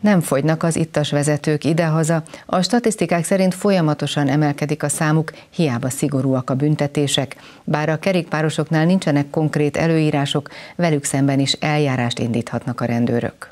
Nem fogynak az ittas vezetők idehaza, a statisztikák szerint folyamatosan emelkedik a számuk, hiába szigorúak a büntetések. Bár a kerékpárosoknál nincsenek konkrét előírások, velük szemben is eljárást indíthatnak a rendőrök.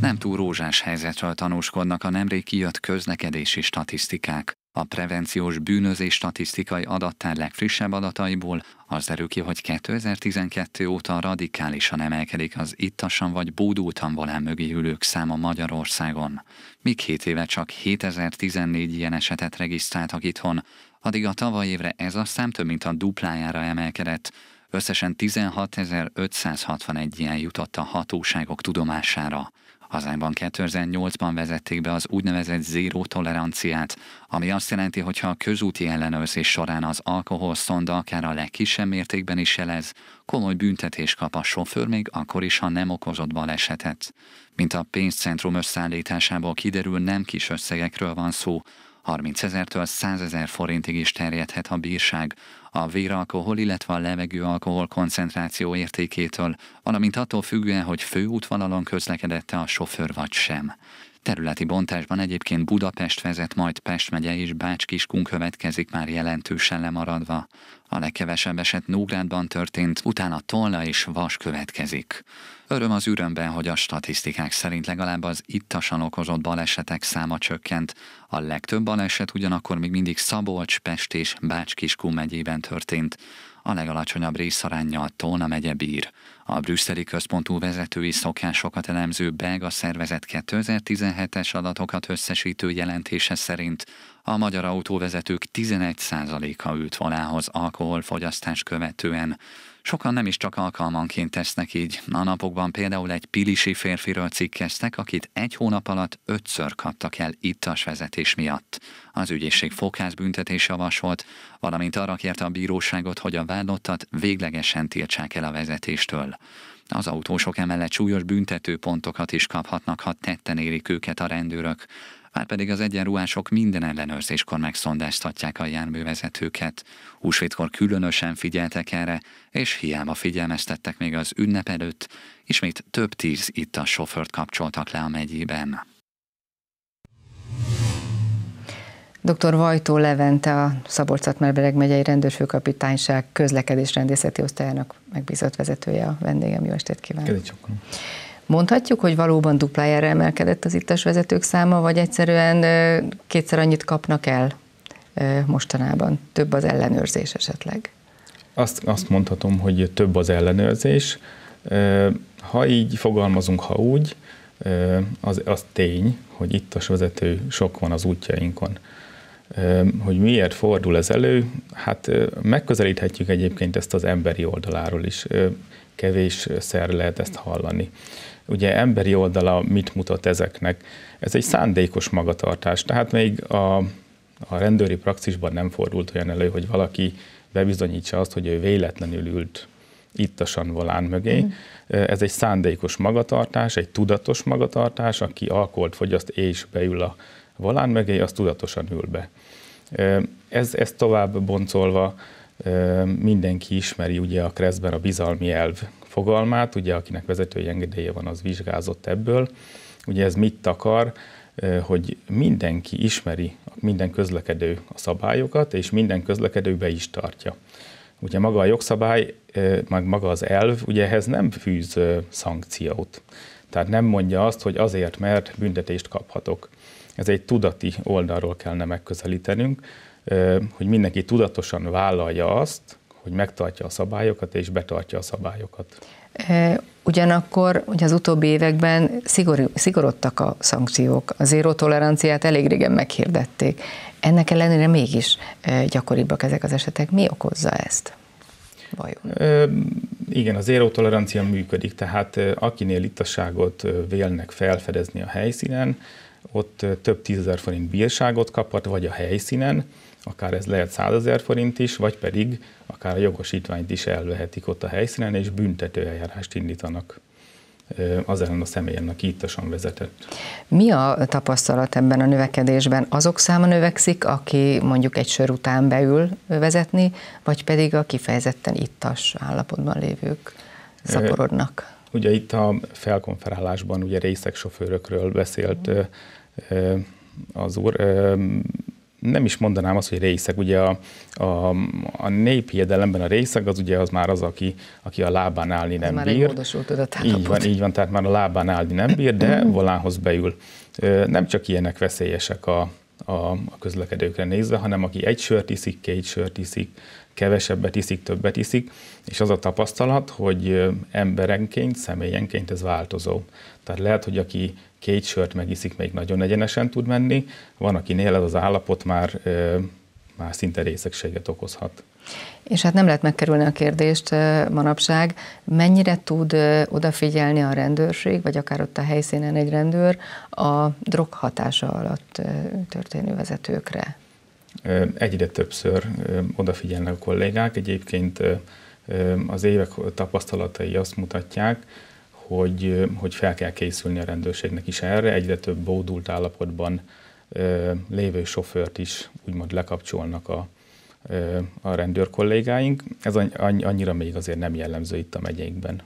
Nem túl rózsás helyzetről tanúskodnak a nemrég kijött közlekedési statisztikák. A prevenciós bűnözés statisztikai adattár legfrissebb adataiból az derül ki, hogy 2012 óta radikálisan emelkedik az ittasan vagy bódultan volán mögé ülők száma Magyarországon. Míg 7 éve csak 7014 ilyen esetet regisztráltak itthon, addig a tavaly évre ez a szám több mint a duplájára emelkedett, összesen 16.561 ilyen jutott a hatóságok tudomására. Hazánban 2008-ban vezették be az úgynevezett zéró toleranciát, ami azt jelenti, hogy ha a közúti ellenőrzés során az alkohol szonda akár a legkisebb mértékben is jelez, komoly büntetés kap a sofőr még akkor is, ha nem okozott balesetet. Mint a pénzcentrum összeállításából kiderül, nem kis összegekről van szó, 30 ezertől 100 ezer forintig is terjedhet a bírság, a véralkohol, illetve a levegő alkohol koncentráció értékétől, valamint attól függően, hogy főútvonalon közlekedette a sofőr vagy sem. Területi bontásban egyébként Budapest vezet, majd Pest megye és Bács-Kiskun következik már jelentősen lemaradva. A legkevesebb eset Nógrádban történt, utána Tolna és Vas következik. Öröm az ürömben, hogy a statisztikák szerint legalább az ittasan okozott balesetek száma csökkent. A legtöbb baleset ugyanakkor még mindig Szabolcs, Pest és Bács-Kiskun megyében történt. A legalacsonyabb részarányjal Tolna megye bír. A brüsszeli központú vezetői szokásokat elemző belga szervezet 2017-es adatokat összesítő jelentése szerint a magyar autóvezetők 11%-a ült valához alkoholfogyasztás követően. Sokan nem is csak alkalmanként tesznek így. A napokban például egy pilisi férfiről cikkeztek, akit egy hónap alatt ötször kaptak el ittas vezetés miatt. Az ügyészség büntetés javasolt, valamint arra kérte a bíróságot, hogy a vádlottat véglegesen tiltsák el a vezetéstől. Az autósok emellett súlyos büntetőpontokat is kaphatnak, ha tetten érik őket a rendőrök. Márpedig az egyenruhások minden ellenőrzéskor megszondáztatják a járművezetőket. Húsvétkor különösen figyeltek erre, és hiába figyelmeztettek még az ünnep előtt, ismét több tíz itt a sofőrt kapcsoltak le a megyében. Dr. Vajtó Levente, a szabolcs szatmerbeleg megyei rendőrfőkapitányság közlekedés rendészeti osztályának megbízott vezetője a vendégem. Jó estét kívánok! Mondhatjuk, hogy valóban duplájára emelkedett az ittas vezetők száma, vagy egyszerűen kétszer annyit kapnak el mostanában? Több az ellenőrzés esetleg? Azt, azt mondhatom, hogy több az ellenőrzés. Ha így fogalmazunk, ha úgy, az, az tény, hogy ittas vezető sok van az útjainkon. Hogy miért fordul ez elő? Hát megközelíthetjük egyébként ezt az emberi oldaláról is. Kevés szer lehet ezt hallani. Ugye emberi oldala mit mutat ezeknek? Ez egy szándékos magatartás. Tehát még a, a rendőri praxisban nem fordult olyan elő, hogy valaki bebizonyítsa azt, hogy ő véletlenül ült ittasan volán mögé. Mm. Ez egy szándékos magatartás, egy tudatos magatartás, aki alkoholt fogyaszt és beül a volán mögé, az tudatosan ül be. Ez, ez tovább boncolva mindenki ismeri ugye a kreszben a bizalmi elv fogalmát, ugye akinek vezetői engedélye van, az vizsgázott ebből. Ugye ez mit takar, hogy mindenki ismeri, minden közlekedő a szabályokat, és minden közlekedő be is tartja. Ugye maga a jogszabály, meg maga az elv, ugye ehhez nem fűz szankciót. Tehát nem mondja azt, hogy azért, mert büntetést kaphatok. Ez egy tudati oldalról kellene megközelítenünk, hogy mindenki tudatosan vállalja azt, hogy megtartja a szabályokat és betartja a szabályokat. Ugyanakkor ugye az utóbbi években szigor, szigorodtak a szankciók, a zéró toleranciát elég régen meghirdették. Ennek ellenére mégis gyakoribbak ezek az esetek. Mi okozza ezt? Vajon? igen, az zéró tolerancia működik, tehát akinél ittaságot vélnek felfedezni a helyszínen, ott több tízezer forint bírságot kaphat, vagy a helyszínen, akár ez lehet százezer forint is, vagy pedig akár a jogosítványt is elvehetik ott a helyszínen, és büntető eljárást indítanak az ellen a személyen, aki ittasan vezetett. Mi a tapasztalat ebben a növekedésben? Azok száma növekszik, aki mondjuk egy sör után beül vezetni, vagy pedig a kifejezetten ittas állapotban lévők szaporodnak? Ugye itt a felkonferálásban ugye részek sofőrökről beszélt az úr, nem is mondanám azt, hogy részeg. Ugye a, a, a néphiedelemben a részeg az ugye az már az, aki, aki a lábán állni nem már bír. Már Így van, így van, tehát már a lábán állni nem bír, de mhm. volánhoz beül. Nem csak ilyenek veszélyesek a, a, a közlekedőkre nézve, hanem aki egy sört iszik, két sört iszik, kevesebbet iszik, többet iszik, és az a tapasztalat, hogy emberenként, személyenként ez változó. Tehát lehet, hogy aki két sört megiszik, még nagyon egyenesen tud menni, van, akinél ez az állapot már, már szinte részegséget okozhat. És hát nem lehet megkerülni a kérdést manapság, mennyire tud odafigyelni a rendőrség, vagy akár ott a helyszínen egy rendőr a drog hatása alatt történő vezetőkre? egyre többször odafigyelnek a kollégák. Egyébként az évek tapasztalatai azt mutatják, hogy, hogy fel kell készülni a rendőrségnek is erre. Egyre több bódult állapotban lévő sofőrt is úgymond lekapcsolnak a, a rendőr kollégáink. Ez annyira még azért nem jellemző itt a megyékben.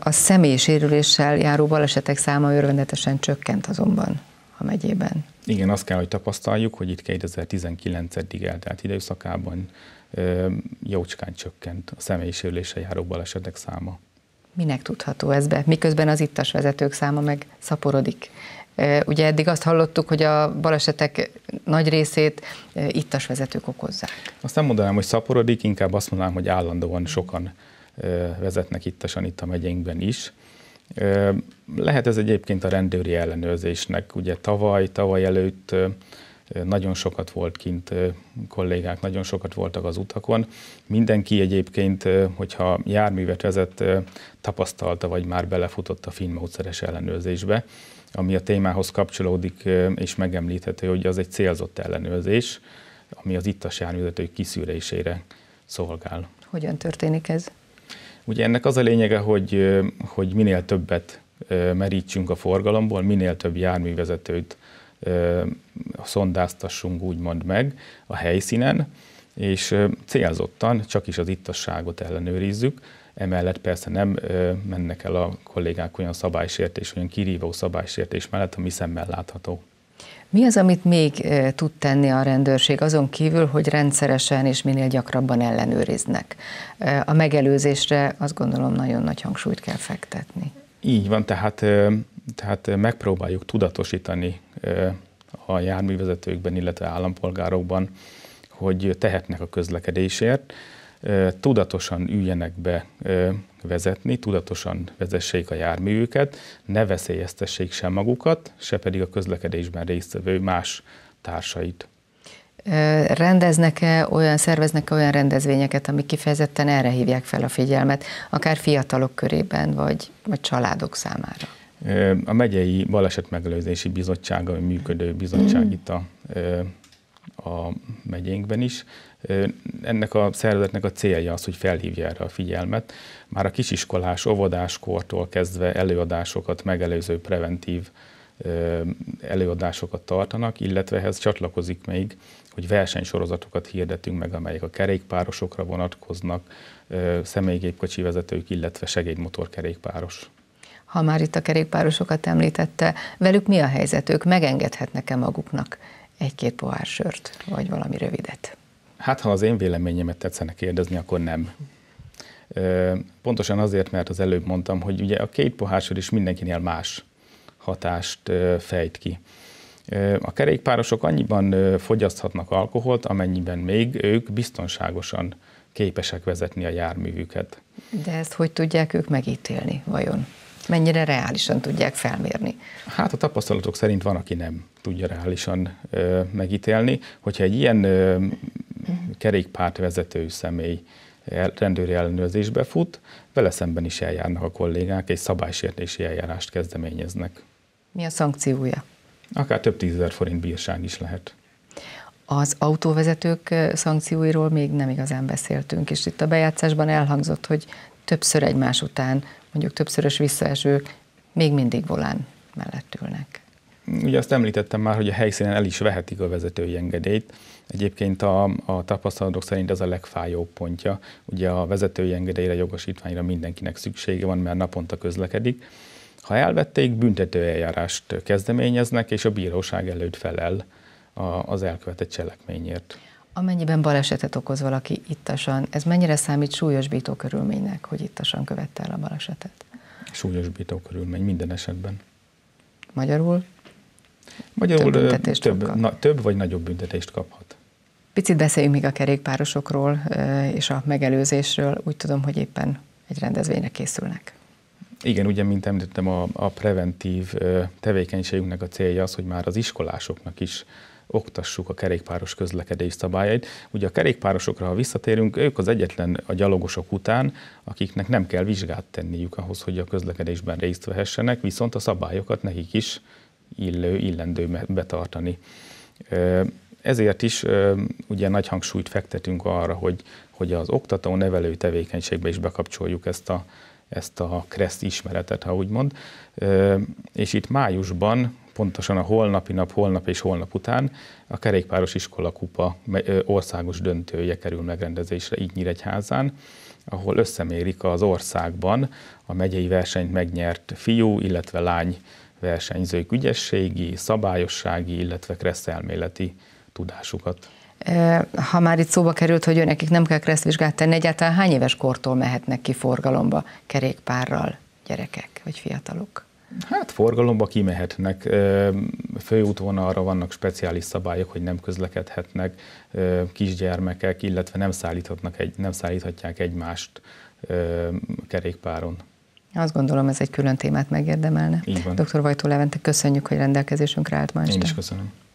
A személyi sérüléssel járó balesetek száma örvendetesen csökkent azonban a megyében. Igen, azt kell, hogy tapasztaljuk, hogy itt 2019-ig eltelt időszakában jócskán csökkent a személyi sérülése járó balesetek száma. Minek tudható ez be? Miközben az ittas vezetők száma meg szaporodik. Ugye eddig azt hallottuk, hogy a balesetek nagy részét ittas vezetők okozzák. Azt nem mondanám, hogy szaporodik, inkább azt mondanám, hogy állandóan sokan vezetnek ittasan itt a megyénkben is. Lehet ez egyébként a rendőri ellenőrzésnek. Ugye tavaly, tavaly előtt nagyon sokat volt kint kollégák, nagyon sokat voltak az utakon. Mindenki egyébként, hogyha járművet vezet, tapasztalta, vagy már belefutott a finmódszeres ellenőrzésbe, ami a témához kapcsolódik, és megemlíthető, hogy az egy célzott ellenőrzés, ami az ittas járművezetők kiszűrésére szolgál. Hogyan történik ez? Ugye ennek az a lényege, hogy, hogy minél többet merítsünk a forgalomból, minél több járművezetőt szondáztassunk úgymond meg a helyszínen, és célzottan csak is az ittasságot ellenőrizzük, emellett persze nem mennek el a kollégák olyan szabálysértés, olyan kirívó szabálysértés mellett, ami szemmel látható. Mi az, amit még tud tenni a rendőrség azon kívül, hogy rendszeresen és minél gyakrabban ellenőriznek? A megelőzésre azt gondolom nagyon nagy hangsúlyt kell fektetni. Így van, tehát, tehát megpróbáljuk tudatosítani a járművezetőkben, illetve állampolgárokban, hogy tehetnek a közlekedésért tudatosan üljenek be vezetni, tudatosan vezessék a járműjüket, ne veszélyeztessék sem magukat, se pedig a közlekedésben résztvevő más társait. Rendeznek-e olyan, szerveznek-e olyan rendezvényeket, amik kifejezetten erre hívják fel a figyelmet, akár fiatalok körében, vagy, vagy családok számára? A megyei balesetmegelőzési bizottság, ami működő bizottság mm. itt a, a megyénkben is, ennek a szervezetnek a célja az, hogy felhívja erre a figyelmet. Már a kisiskolás, óvodáskortól kezdve előadásokat, megelőző preventív előadásokat tartanak, illetve ehhez csatlakozik még, hogy versenysorozatokat hirdetünk meg, amelyek a kerékpárosokra vonatkoznak, személygépkocsi vezetők, illetve segédmotorkerékpáros. Ha már itt a kerékpárosokat említette, velük mi a helyzet? Ők megengedhetnek-e maguknak egy-két pohár sört, vagy valami rövidet? Hát, ha az én véleményemet tetszene kérdezni, akkor nem. Pontosan azért, mert az előbb mondtam, hogy ugye a két pohásod is mindenkinél más hatást fejt ki. A kerékpárosok annyiban fogyaszthatnak alkoholt, amennyiben még ők biztonságosan képesek vezetni a járművüket. De ezt hogy tudják ők megítélni vajon? Mennyire reálisan tudják felmérni? Hát a tapasztalatok szerint van, aki nem tudja reálisan ö, megítélni. Hogyha egy ilyen ö, kerékpárt vezető személy rendőri ellenőrzésbe fut, vele szemben is eljárnak a kollégák, egy szabálysértési eljárást kezdeményeznek. Mi a szankciója? Akár több tízezer forint bírság is lehet. Az autóvezetők szankcióiról még nem igazán beszéltünk, és itt a bejátszásban elhangzott, hogy többször egymás után, mondjuk többszörös visszaesők még mindig volán mellett ülnek. Ugye azt említettem már, hogy a helyszínen el is vehetik a vezetői engedélyt. Egyébként a, a tapasztalatok szerint ez a legfájóbb pontja. Ugye a vezetői engedélyre, jogosítványra mindenkinek szüksége van, mert naponta közlekedik. Ha elvették, büntetőeljárást kezdeményeznek, és a bíróság előtt felel a, az elkövetett cselekményért. Amennyiben balesetet okoz valaki ittasan, ez mennyire számít súlyosbító körülménynek, hogy ittasan követte el a balesetet? Súlyosbító körülmény minden esetben. Magyarul? Magyarul több, több, na, több vagy nagyobb büntetést kaphat. Picit beszéljünk még a kerékpárosokról és a megelőzésről. Úgy tudom, hogy éppen egy rendezvényre készülnek. Igen, ugye, mint említettem, a, a preventív tevékenységünknek a célja az, hogy már az iskolásoknak is oktassuk a kerékpáros közlekedés szabályait. Ugye a kerékpárosokra, ha visszatérünk, ők az egyetlen a gyalogosok után, akiknek nem kell vizsgát tenniük ahhoz, hogy a közlekedésben részt vehessenek, viszont a szabályokat nekik is illő, illendő betartani. Ezért is ugye nagy hangsúlyt fektetünk arra, hogy, hogy az oktató-nevelő tevékenységbe is bekapcsoljuk ezt a, ezt a kreszt ismeretet, ha úgy mond. És itt májusban, pontosan a holnapi nap, holnap és holnap után a kerékpáros iskola kupa országos döntője kerül megrendezésre így Nyíregyházán, ahol összemérik az országban a megyei versenyt megnyert fiú, illetve lány versenyzői ügyességi, szabályossági, illetve kresszelméleti tudásukat. Ha már itt szóba került, hogy nekik nem kell kresszvizsgát tenni, egyáltalán hány éves kortól mehetnek ki forgalomba kerékpárral gyerekek vagy fiatalok? Hát forgalomba kimehetnek, főútvonalra vannak speciális szabályok, hogy nem közlekedhetnek kisgyermekek, illetve nem, szállíthatnak egy, nem szállíthatják egymást kerékpáron. Azt gondolom, ez egy külön témát megérdemelne. Dr. Vajtó Levente, köszönjük, hogy rendelkezésünkre állt ma Én is köszönöm.